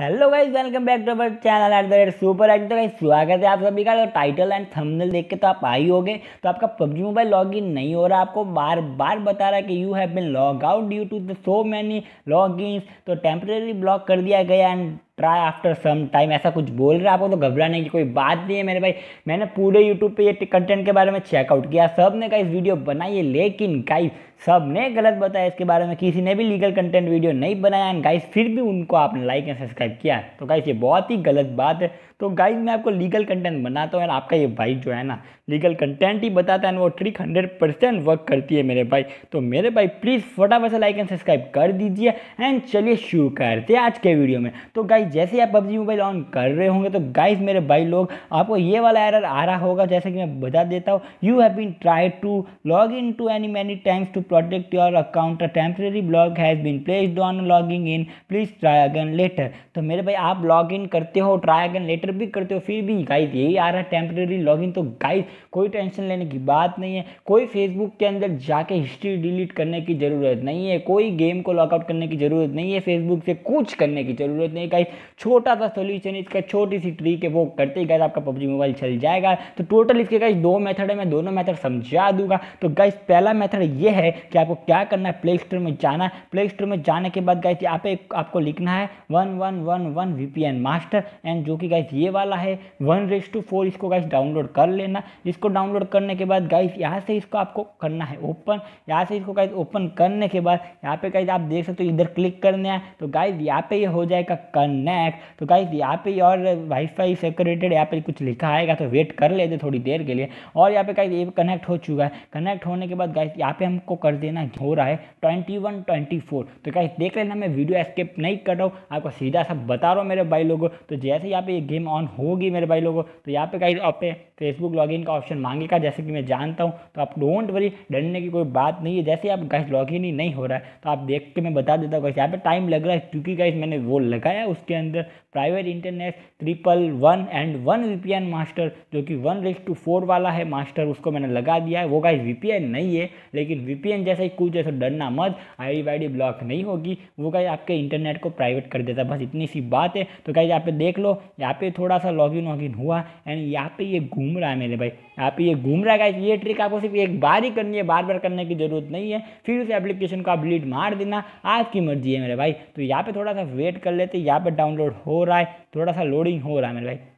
hello guys welcome back to our channel at the rate super eight तो guys स्वागत है आप सभी का तो टाइटल एंड थंबनेल देख के तो आप आई होगे तो आपका पबजी मोबाइल लॉग इन नहीं हो रहा आपको बार बार बता रहा है कि you have been log out due to the so many log तो टेम्प्रेरी ब्लॉक कर दिया गया and try after some time ऐसा कुछ बोल रहा है आपको तो घबराने की कोई बात नहीं है मेरे भाई मैंने पूरे यूट्यूब पे ये कंटेंट के बारे में चेकआउट किया सब ने गाइस वीडियो बनाई है लेकिन गाइस सब ने गलत बताया इसके बारे में किसी ने भी लीगल कंटेंट वीडियो नहीं बनाया एंड गाइस फिर भी उनको आपने लाइक एंड सब्सक्राइब किया तो गाइस ये बहुत ही गलत बात है तो गाइस मैं आपको लीगल कंटेंट बनाता हूँ एंड आपका ये भाई जो है ना लीगल कंटेंट ही बताता है वो ट्रिक हंड्रेड परसेंट वर्क करती है मेरे भाई तो मेरे भाई प्लीज़ फटाफट से लाइक एंड सब्सक्राइब कर दीजिए एंड चलिए शुरू करते हैं आज के वीडियो में तो गाइज जैसे ही आप पबजी मोबाइल ऑन कर रहे होंगे तो गाइज मेरे भाई लोग आपको ये वाला एरर आ रहा होगा जैसे कि मैं बता देता हूँ you have been try to log in to any many times to protect your account temporary block has been placed on logging in please try again later तो मेरे भाई आप लॉग इन करते हो ट्राई अगेन लेटर भी करते हो फिर भी गाइज यही आ रहा है टेम्प्रेरी लॉग इन तो गाइज कोई टेंशन लेने की बात नहीं है कोई फेसबुक के अंदर जाके हिस्ट्री डिलीट करने की ज़रूरत नहीं है कोई गेम को लॉकआउट करने की ज़रूरत नहीं है फेसबुक से कुछ करने की ज़रूरत नहीं गाइज छोटा सा सोल्यूशन इसका छोटी सी ट्रिक है वो करते ही गैस आपका पबजी मोबाइल चल जाएगा तो टोटल इसके गैस दो मेथड है मैं दोनों मेथड समझा दूंगा तो गैस पहला मेथड ये है कि आपको क्या करना है प्ले स्टोर में जाना प्ले स्टोर में जाने के बाद गैस यहाँ पे आपको लिखना है one one one one V master and जो कि गाइस ये वाला है वन रेस टू फोर इसको गाइस डाउनलोड कर लेना इसको डाउनलोड करने के बाद गाइस यहाँ से इसको आपको करना है ओपन यहाँ से इसको गाइस ओपन करने के बाद यहाँ पे गाइस आप देख सकते हो इधर क्लिक करने हैं तो गाइस यहाँ पे ये यह हो जाएगा कन नेक तो गाइस यहाँ पे और वाईफाई से कनेक्टेड यहाँ पे कुछ लिखा आएगा तो वेट कर लेते थोड़ी देर के लिए और यहाँ पे गाइस ये कनेक्ट हो चुका है कनेक्ट होने के बाद गाइस यहाँ पे हमको कर देना हो रहा है ट्वेंटी वन ट्वेंटी फोर तो गाइस देख लेना मैं वीडियो एस्केप नहीं कर रहा हूँ आपको सीधा सा बता रहा हूँ मेरे भाई लोगों तो जैसे यहाँ पे ये गेम ऑन होगी मेरे भाई लोगों तो यहाँ पे गाइस आप पे फेसबुक लॉग का ऑप्शन मांगेगा जैसे कि मैं जानता हूँ तो आप डोंट वरी डरने की कोई बात नहीं है जैसे आप गाइस इन ही नहीं हो रहा है तो आप देख के मैं बता देता हूँ गाइस यहाँ पे टाइम लग रहा है क्योंकि गाइस मैंने वो लगाया उसके उसके अंदर private internet triple one and one VPN master जो कि वन रिक्स टू फोर वाला है मास्टर उसको मैंने लगा दिया है वो गाइस वीपीएन नहीं है लेकिन वीपीएन जैसा ही कुछ जैसा तो डरना मत आई वाई ब्लॉक नहीं होगी वो गाइस आपके इंटरनेट को प्राइवेट कर देता है बस इतनी सी बात है तो गाइस यहाँ पे देख लो यहाँ पे थोड़ा सा लॉग इन वॉग इन हुआ एंड यहाँ पे ये घूम रहा है मेरे भाई यहाँ पे ये घूम रहा है गाइस ये ट्रिक आपको सिर्फ एक बार ही करनी है बार बार करने की जरूरत नहीं है फिर उस एप्लीकेशन को आप डिलीट मार देना आज की मर्जी है मेरे भाई तो यहाँ पे थोड़ा सा वेट कर लेते यहाँ पे डाउनलोड हो रहा है थोड़ा सा लोडिंग हो रहा है मेरे भाई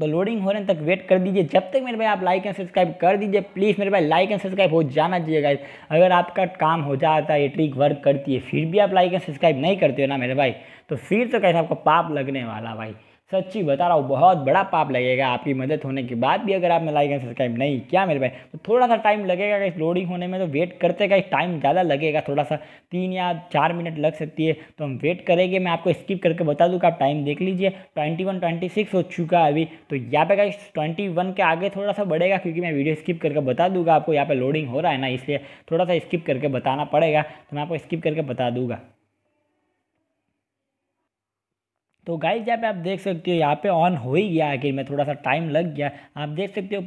तो लोडिंग होने तक वेट कर दीजिए जब तक मेरे भाई आप लाइक एंड सब्सक्राइब कर दीजिए प्लीज़ मेरे भाई लाइक एंड सब्सक्राइब हो जाना चाहिए गाइज अगर आपका काम हो जाता है ये ट्रिक वर्क करती है फिर भी आप लाइक एंड सब्सक्राइब नहीं करते हो ना मेरे भाई तो फिर तो कैसे आपको पाप लगने वाला भाई सच्ची बता रहा हूँ बहुत बड़ा पाप लगेगा आपकी मदद होने के बाद भी अगर आपने लाइक एंड सब्सक्राइब नहीं किया मेरे भाई तो थोड़ा सा टाइम लगेगा इस लोडिंग होने में तो वेट करते गाइस टाइम ज़्यादा लगेगा थोड़ा सा तीन या चार मिनट लग सकती है तो हम वेट करेंगे मैं आपको स्किप करके बता दूँ आप टाइम देख लीजिए ट्वेंटी वन ट्वेंटी सिक्स हो चुका है अभी तो यहाँ पे कहीं ट्वेंटी वन के आगे थोड़ा सा बढ़ेगा क्योंकि मैं वीडियो स्किप करके बता दूंगा आपको यहाँ पर लोडिंग हो रहा है ना इसलिए थोड़ा सा स्किप करके बताना पड़ेगा तो मैं आपको स्किप करके बता दूंगा तो गाइस यहाँ पे आप देख सकते हो यहाँ पे ऑन हो ही गया आखिर में थोड़ा सा टाइम लग गया आप देख सकते हो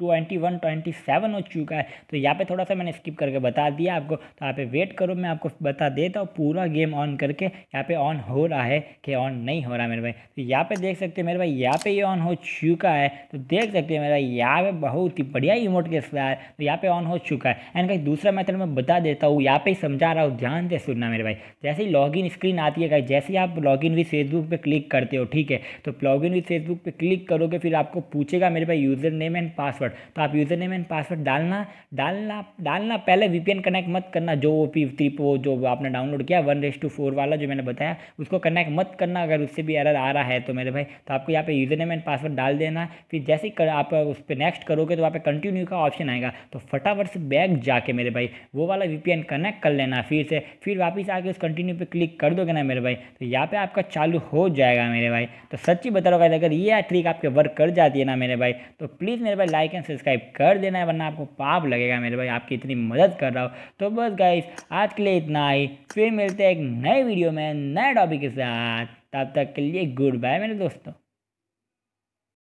ट्वेंटी वन ट्वेंटी सेवन हो चुका है तो यहाँ पे थोड़ा सा मैंने स्किप करके बता दिया आपको तो यहाँ पे वेट करो मैं आपको बता देता हूँ पूरा गेम ऑन करके यहाँ पे ऑन हो रहा है कि ऑन नहीं हो रहा मेरे भाई तो यहाँ पे देख सकते हैं मेरे भाई यहाँ पे ये ऑन हो चुका है तो देख सकते हैं मेरे भाई यहाँ पे बहुत ही बढ़िया इमोट के साथ तो यहाँ पे ऑन हो चुका है एंड कहीं दूसरा मैथड मैं बता देता हूँ यहाँ पे समझा रहा हूँ ध्यान से सुनना मेरे भाई जैसे ही लॉग स्क्रीन आती है कहीं जैसे ही आप इन विद फेसबुक पर क्लिक करते हो ठीक है तो इन विद फेसबुक पर क्लिक करोगे फिर आपको पूछेगा मेरे भाई user name and password password तो आप यूज़र नेम एंड पासवर्ड डालना डालना डालना पहले वीपीएन कनेक्ट मत करना जो ओ पी थ्री जो आपने डाउनलोड किया वन रेस टू फोर वाला जो मैंने बताया उसको कनेक्ट मत करना अगर उससे भी एरर आ रहा है तो मेरे भाई तो आपको यहाँ पे यूज़र नेम एंड पासवर्ड डाल देना फिर जैसे ही आप उस पर नेक्स्ट करोगे तो वहाँ पर कंटिन्यू का ऑप्शन आएगा तो फटाफट से बैग जाके मेरे भाई वो वाला वी कनेक्ट कर लेना फिर से फिर वापस आके उस कंटिन्यू पर क्लिक कर दोगे ना मेरे भाई तो यहाँ पर आपका चालू हो जाएगा मेरे भाई तो सच्ची बता रहा अगर ये ट्रिक आपके वर्क कर जाती है ना मेरे भाई तो प्लीज़ मेरे भाई लाइक लेकिन सब्सक्राइब कर देना है वरना आपको पाप लगेगा मेरे भाई आपकी इतनी मदद कर रहा हो तो बस गाइस आज के लिए इतना ही फिर मिलते हैं एक नए वीडियो में नए टॉपिक के साथ तब तक के लिए गुड बाय मेरे दोस्तों